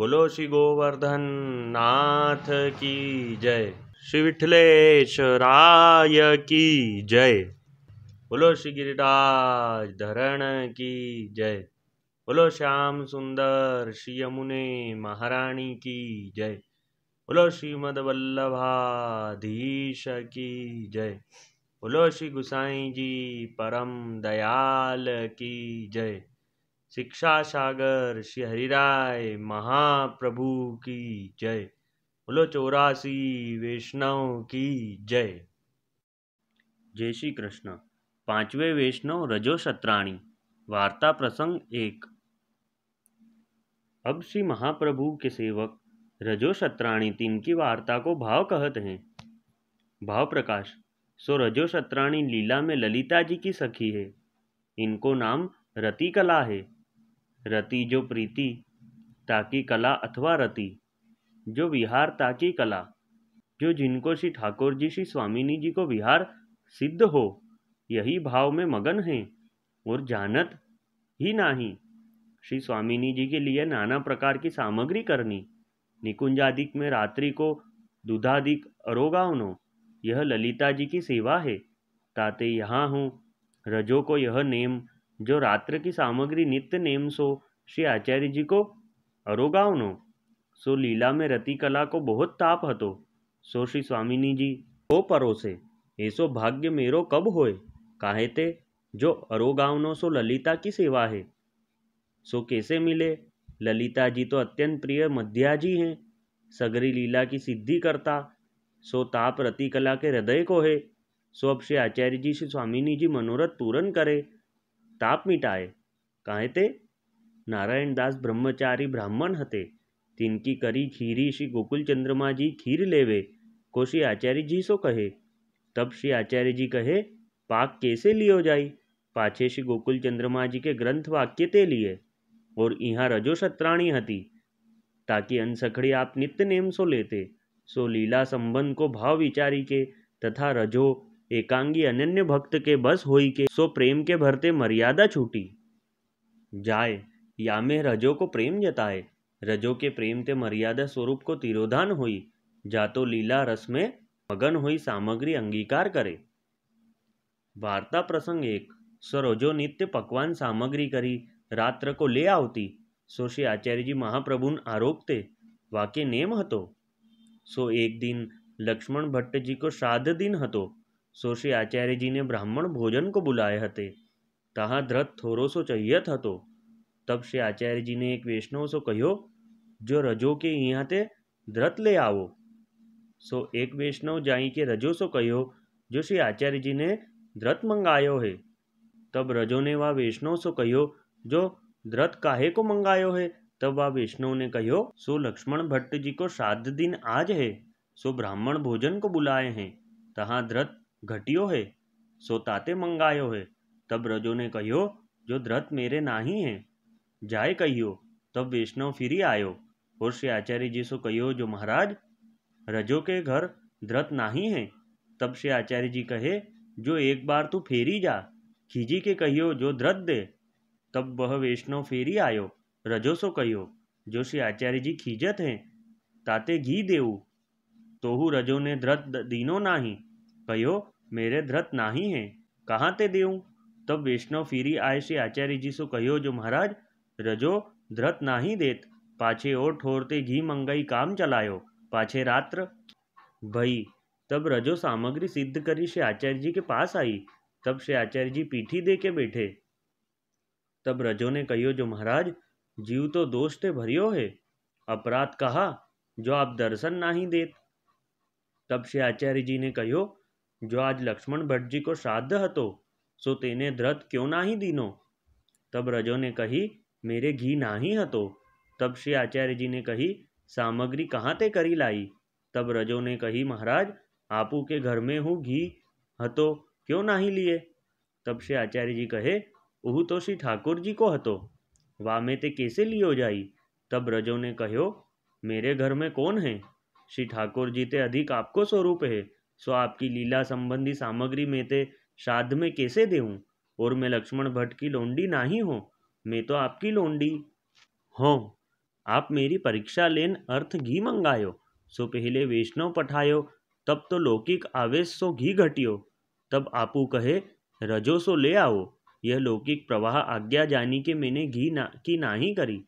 बोलो श्री गोवर्धन नाथ की जय श्री विठलेश्वराय की जय बोलो श्री गिरिराज धरण की जय बोलो श्याम सुंदर श्री यमुने महारानी की जय बोलो श्रीमद वल्लभाधीश की जय बोलो श्री गुसाई जी परम दयाल की जय शिक्षा सागर श्री हरिराय महाप्रभु की जय बोलो चौरासी वैष्णव की जय जय श्री कृष्ण पांचवे वैष्णव रजो सत्राणी वार्ता प्रसंग एक अब श्री महाप्रभु के सेवक रजो सत्राणी की वार्ता को भाव कहते हैं भाव प्रकाश सो रजो सत्राणी लीला में ललिता जी की सखी है इनको नाम रतिकला है रति जो प्रीति ताकी कला अथवा रति जो विहार ताकी कला जो जिनको श्री ठाकुर जी श्री स्वामिनी जी को विहार सिद्ध हो यही भाव में मगन हैं और जानत ही नाही श्री स्वामिनी जी के लिए नाना प्रकार की सामग्री करनी निकुंजादिक में रात्रि को दुधादिक अरोगावनो यह ललिता जी की सेवा है ताते यहाँ हूँ रजो को यह नेम जो रात्र की नित्य नेम सो श्री आचार्य जी को अरोगाव नो सो लीला में रति कला को बहुत ताप हतो सो श्री स्वामिनी जी हो परोसे ऐसो भाग्य मेरो कब होए काहे ते जो अरोगावनो सो ललिता की सेवा है सो कैसे मिले ललिता जी तो अत्यंत प्रिय मध्या जी हैं सगरी लीला की सिद्धि करता सो ताप रति कला के हृदय को है सो अब श्री आचार्य जी श्री स्वामिनी जी मनोरथ पूर्ण करे તાપ नारायण दास ब्रह्मचारी ब्राह्मण બ્રહ્મચારી तिनकी करी खीरी श्री गोकुल चंद्रमा जी खीर लेवे को श्री आचार्य जी सो कहे तब श्री आचार्य जी कहे पाक कैसे लियो जाई पाछे श्री गोकुल चंद्रमा जी के ग्रंथ वाक्य ते लिए और यहाँ रजो शत्राणी हती ताकि अनसखड़ी आप नित्य नेम सो लेते सो लीला संबंध को भाव विचारी के तथा रजो एकांगी अनन्य भक्त के बस होई के सो प्रेम के भरते मर्यादा छूटी जाए या में रजो को प्रेम जताए रजो के प्रेम ते मर्यादा स्वरूप को तिरोधान हुई जातो लीला रस में मगन हुई सामग्री अंगीकार करे वार्ता प्रसंग एक सरोजो नित्य पकवान सामग्री करी रात्र को ले आवती सो श्री आचार्य जी महाप्रभु आरोपते वाक्य नेम हतो सो एक दिन लक्ष्मण भट्ट जी को श्राद्ध दिन हतो सो श्री आचार्य जी ने ब्राह्मण भोजन को बुलाए थे तहाँ ध्रत थोड़ो सो चहियत हो तब श्री आचार्य जी ने एक वैष्णव सो कहो जो रजो के यहाँ ते ध्रत ले आवो सो एक वैष्णव जाई के रजो सो कहो जो श्री आचार्य जी ने ध्रत मंगायो है तब रजो ने वह वैष्णव सो कहो जो ध्रत काहे को मंगाया है तब वह वैष्णव ने कहो सो लक्ष्मण भट्ट जी को श्राद्ध दिन आज है सो ब्राह्मण भोजन को बुलाए हैं तहाँ ध्रत है હે સો તાતે है तब रजो ने કહ્યો जो દ્રત मेरे નાહી है जाए कहियो तब वैष्णव फिरी आयो और श्री आचार्य जी सो कहो जो महाराज रजो के घर द्रत नहीं है तब श्री आचार्य जी कहे जो एक बार तू फेरी जा खीजी के कहियो जो द्रत दे तब वह वैष्णव फेरी आयो रजो सो कहो जो श्री आचार्य जी खीजत हैं ताते घी देऊ तो रजो ने द्रत दीनो नाही भयो મેરે ધ્રત નાહી હે કહા તે तब वैष्णव फिरी आए श्री आचार्य जी શું कहो जो महाराज रजो ध्रत નાહી देत पाछे और ठोरते घी मंगाई काम चलायो पाछे रात्र भई तब रजो सामग्री सिद्ध करी श्री आचार्य जी के पास आई तब श्री आचार्य जी पीठी दे के बैठे तब रजो ने कहो जो महाराज जीव तो दोष ते भरियो है अपराध कहा जो आप दर्शन ना ही देत तब श्री आचार्य जी ने कहो जो आज लक्ष्मण भट्ट जी को श्राद्ध લક્ષ્મણ ભટ્ટજી કો શ્રાદ્ધ હતો સો તેને दीनो तब रजो ने कही मेरे घी नाही हतो तब श्री आचार्य जी ने कही सामग्री कहाँ ते करी लाई तब रजो ने कही महाराज आपू के घर में हूँ घी हतो क्यों नहीं लिए तब श्री आचार्य जी कहे ओहू तो श्री ठाकुर जी को हतो में ते कैसे लियो जाई तब रजो ने कहो मेरे घर में कौन है श्री ठाकुर जी ते अधिक आपको स्वरूप है सो आपकी लीला संबंधी सामग्री में ते श्राद्ध में कैसे दे और मैं लक्ष्मण भट्ट की लोंडी ना ही हूँ मैं तो आपकी लोंडी हूँ आप मेरी परीक्षा लेन अर्थ घी मंगायो सो पहले वैष्णव पठायो तब तो लौकिक आवेश सो घी घटियो तब आपू कहे रजो सो ले आओ यह लौकिक प्रवाह आज्ञा जानी के मैंने घी ना की ना ही करी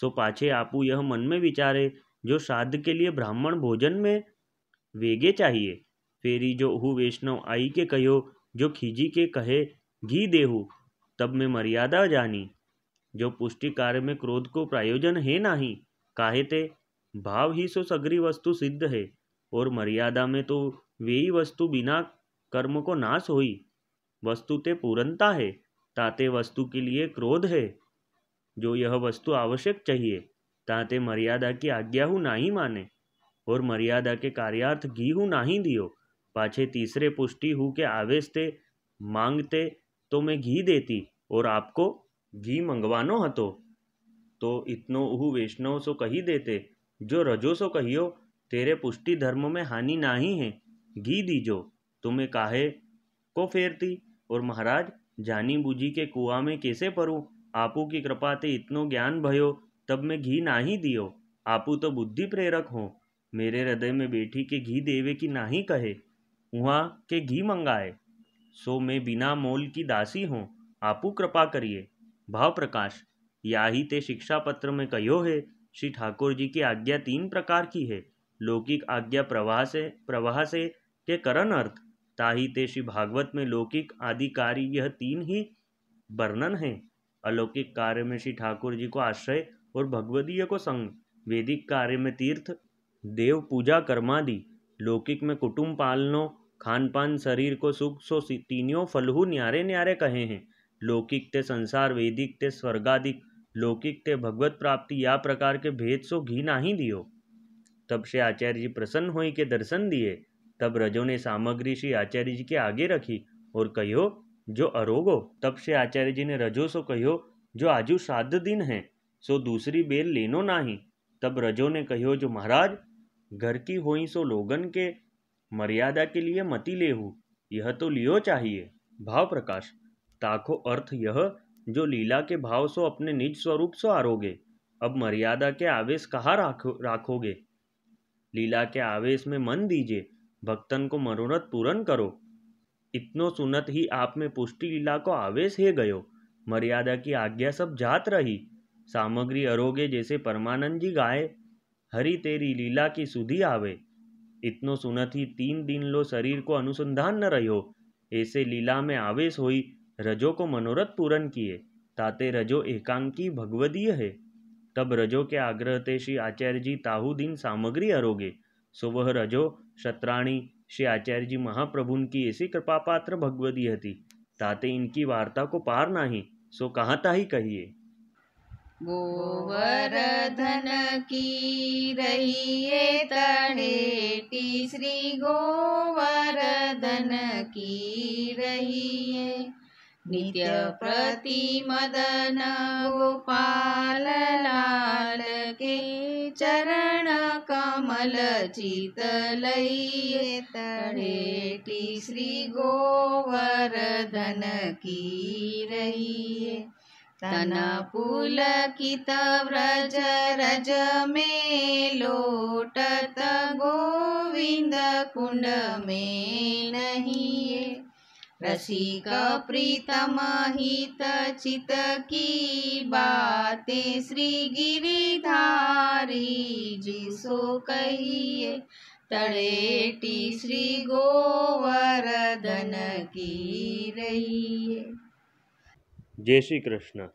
सो पाछे आपू यह मन में विचारे जो श्राद्ध के लिए ब्राह्मण भोजन में वेगे चाहिए फेरी जो हु वैष्णव आई के कहो जो खीजी के कहे घी देहु तब में मर्यादा जानी जो पुष्टि कार्य में क्रोध को प्रायोजन है नाही काहे ते भाव ही सो सगरी वस्तु सिद्ध है और मर्यादा में तो वे ही वस्तु बिना कर्म को नाश हुई वस्तु ते पूरनता है ताते वस्तु के लिए क्रोध है जो यह वस्तु आवश्यक चाहिए ताते मर्यादा की आज्ञा हु ही माने और मर्यादा के कार्यार्थ घी हु नाही दियो पाछे तीसरे पुष्टि हु के आवेश थे मांगते तो मैं घी देती और आपको घी मंगवानो हतो तो इतनो ઉહુ वैष्णव सो कही देते जो रजो सो कहियो तेरे पुष्टि धर्म में हानि नाही है घी दीजो तुम्हें काहे को फेरती और महाराज जानी बूझी के कुआ में कैसे परूँ आपू की कृपा ते इतनो ज्ञान भयो तब मैं घी नाही दियो आपू तो बुद्धि प्रेरक हो मेरे हृदय में बैठी के घी देवे की नाही कहे वहाँ के घी मंगाए सो मैं बिना मोल की दासी हों आपू कृपा करिए भाव प्रकाश याही ते शिक्षा पत्र में कहो है श्री ठाकुर जी की आज्ञा तीन प्रकार की है लौकिक आज्ञा प्रवाह से प्रवाह से के करण अर्थ ताही ते श्री भागवत में लौकिक आदि कार्य यह तीन ही वर्णन है अलौकिक कार्य में श्री ठाकुर जी को आश्रय और भगवदीय को संग वैदिक कार्य में तीर्थ देव पूजा कर्मादि लौकिक में कुटुंब पालनों खान पान शरीर को सुख सो तीनों फलहू न्यारे न्यारे कहे हैं लौकिक ते संसार वैदिक ते स्वर्गाधिक लौकिक ते भगवत प्राप्ति या प्रकार के भेद सो घी नाही दियो तब से आचार्य जी प्रसन्न हो के दर्शन दिए तब रजो ने सामग्री श्री आचार्य जी के आगे रखी और कहो जो अरोगो तब से आचार्य जी ने रजो सो कहो जो आजू श्राद्ध दिन है सो दूसरी बेल लेनो नाही तब रजो ने कहो जो महाराज घर की होई सो लोगन के मर्यादा के लिए मति लेहु यह तो लियो चाहिए भाव प्रकाश ताको अर्थ यह जो लीला के भाव सो अपने निज स्वरूप सो आरोगे अब मर्यादा के आवेश कहाँ राखो राखोगे लीला के आवेश में मन दीजिए भक्तन को मनोरथ पूर्ण करो इतनो सुनत ही आप में पुष्टि लीला को आवेश है गयो मर्यादा की आज्ञा सब जात रही सामग्री अरोगे जैसे परमानंद जी गाए हरी तेरी लीला की सुधी आवे ઇતનો સુનથી तीन दिन लो शरीर को अनुसंधान न रहो ऐसे लीला में आवेश होई रजो को मनोरथ पूरन किए ताते रजो एकांकी भगवदीय है तब रजो के आग्रह ते श्री आचार्य जी ताहुदीन सामग्री अरोगे सो वह रजो शत्राणी श्री आचार्य जी महाप्रभुन की ऐसी कृपापात्र भगवदीय थी ताते इनकी वार्ता को पार नहीं सो कहाँ ता ही कहिए गोवर्धन की रही ये तड़ेटी श्री गोवर्धन की रही है नित्य प्रति मदन गोपाल लाल के चरण कमल चित लइए तड़ेटी श्री गोवर्धन की रही है व्रज रज मे लोटत गोविंद कुंड में रसिक प्रीतम हित चित की बाते श्रीगिरिधारी जी सो कहिए तड़ेटी श्री गोवर्धन की रही જય શ્રી કૃષ્ણ